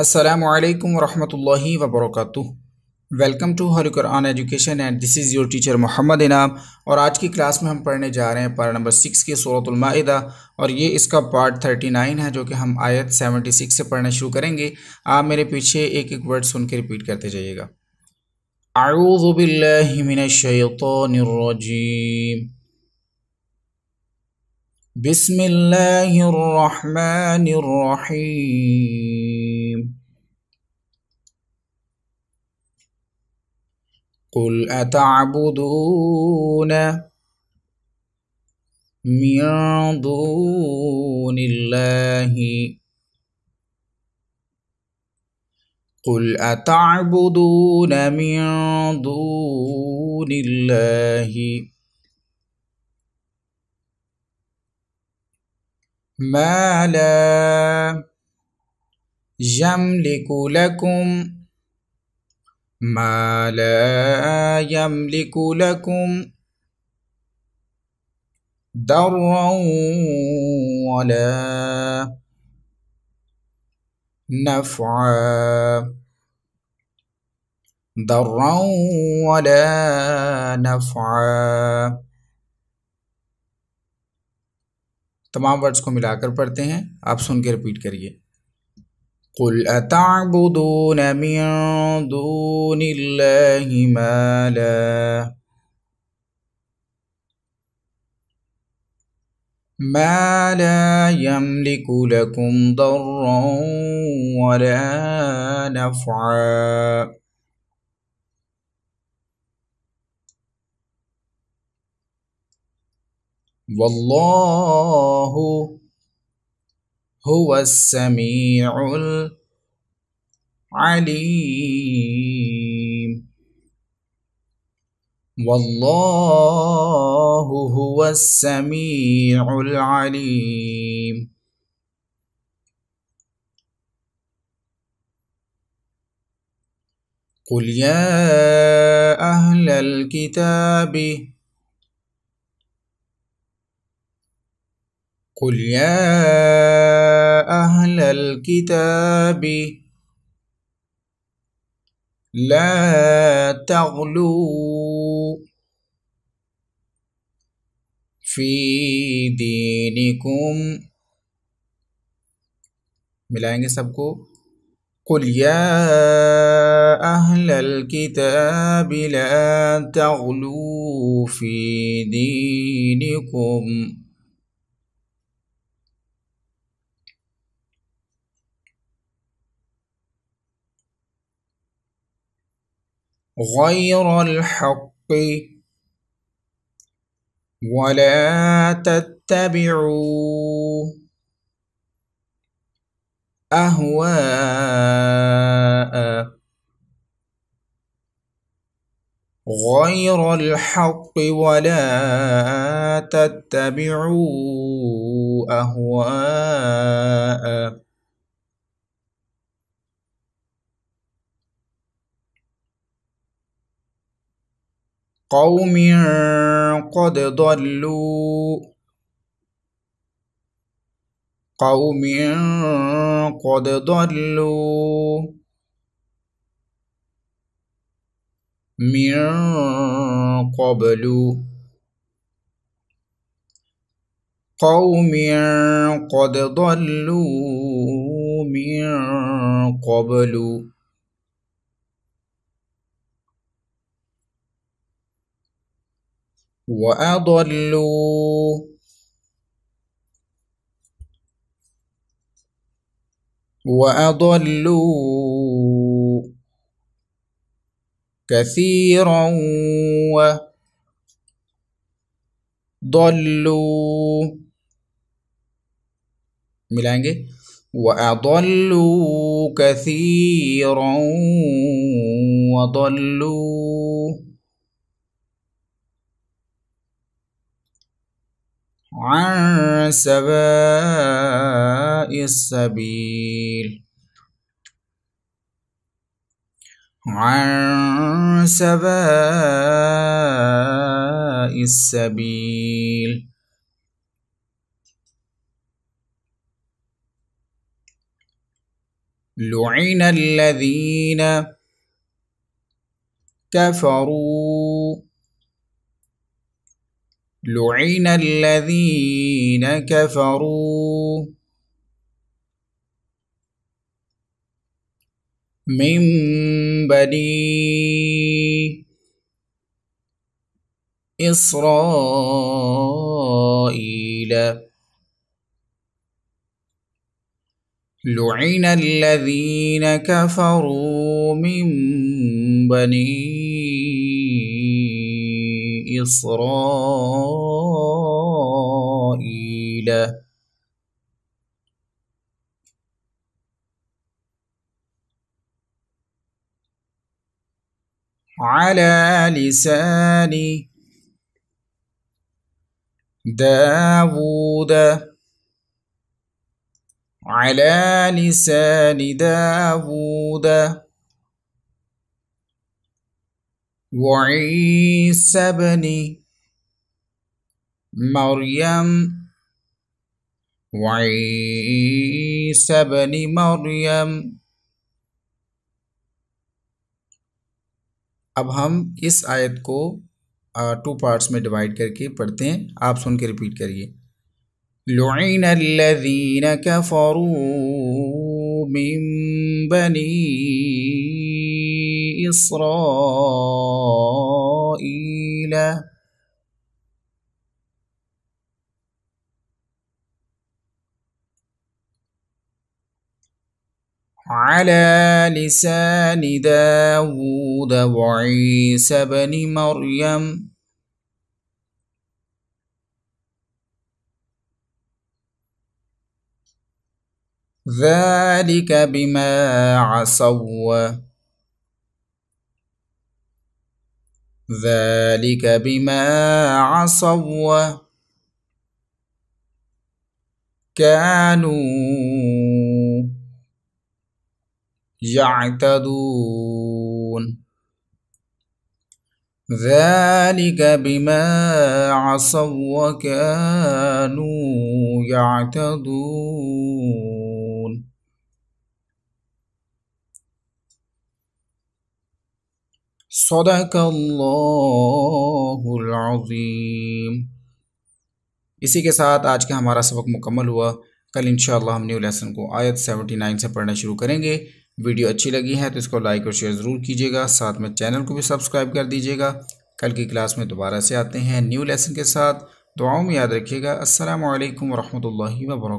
السلام علیکم ورحمۃ اللہ وبرکاتہ ویلکم ٹو ہری قرآن ایجوکیشن اینڈ دس از یور ٹیچر محمد انعام اور آج کی کلاس میں ہم پڑھنے جا رہے ہیں پارا نمبر سکس کی صورت المائدہ اور یہ اس کا پارٹ تھرٹی نائن ہے جو کہ ہم آیت سیونٹی سکس سے پڑھنا شروع کریں گے آپ میرے پیچھے ایک ایک ورڈ سن کے رپیٹ کرتے جائیے گا اعوذ باللہ من الشیطان الرجیم بسم اللہ الرحمن الرحیم قل أتعبدون من دون الله قل أتعبدون من دون الله ما لا يملك لكم ما لا يملك لكم درا ولا نفعا درا ولا نفعا تمام ورڈز کو ملا کر پڑھتے ہیں آپ سن کے ریپیٹ کریے قل أتعبدون من دون الله ما لا ما لا يملك لكم ضرا ولا نفعا والله هو السميع العليم والله هو السميع العليم قل يا أهل الكتاب قل يا أهل الكتاب لا تغلوا في دينكم سب کو قل يا أهل الكتاب لا تغلوا في دينكم غير الحق ولا تتبعوا أهواء غير الحق ولا تتبعوا أهواء قوم قد ضلوا قوم قد ضلوا من قبل قوم قد ضلوا من قبل وأضلوا وأضلوا كثيرا وضلوا ملانجي وأضلوا كثيرا وضلوا عن سباء السبيل عن سباء السبيل لعن الذين كفروا لعن الذين كفروا من بني إسرائيل لعن الذين كفروا من بني إسرائيل على لسان داوود على لسان داوود وعيسى بن مریم وعیسی بن مريم اب ہم اس آیت کو ٹو پارٹس میں ڈیوائیڈ کر کے پڑھتے ہیں آپ سن کے ریپیٹ کریے لعین الذین کفروا من بني إسرائيل على لسان داود وعيسى بن مريم ذلك بما عصوا ذلك بما عصوا كانوا يعتدون ذلك بما عصوا وكانوا يعتدون صدق اللہ العظیم اسی کے ساتھ آج کا ہمارا سبق مکمل ہوا کل انشاءاللہ ہم نیو لیسن کو آیت سیونٹی نائن سے پڑھنا شروع کریں گے ویڈیو اچھی لگی ہے تو اس کو لائک اور شیئر ضرور کیجیے گا ساتھ میں چینل کو بھی سبسکرائب کر دیجیے گا کل کی کلاس میں دوبارہ سے آتے ہیں نیو لیسن کے ساتھ دعاؤں میں یاد رکھیے گا السلام علیکم ورحمۃ اللہ وبرکاتہ